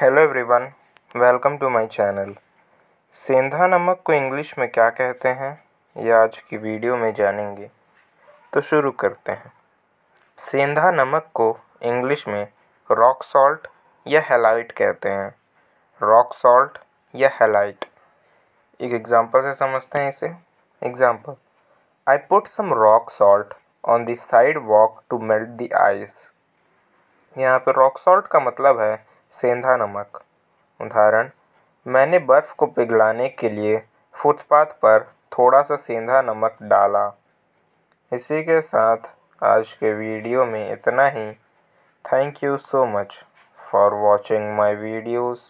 hello everyone welcome to my channel सेंधा नमक को इंग्लिश में क्या कहते हैं ये आज की वीडियो में जानेंगे तो शुरू करते हैं सेंधा नमक को इंग्लिश में रॉक सॉल्ट या हेलाइट कहते हैं रॉक सॉल्ट या हेलाइट एक एग्जांपल से समझते हैं इसे example I put some rock salt on the sidewalk to melt the ice यहाँ पर रॉक सॉल्ट का मतलब है सेंधा नमक उदाहरण मैंने बर्फ़ को पिघलाने के लिए फुटपाथ पर थोड़ा सा सेंधा नमक डाला इसी के साथ आज के वीडियो में इतना ही thank you so much for watching my videos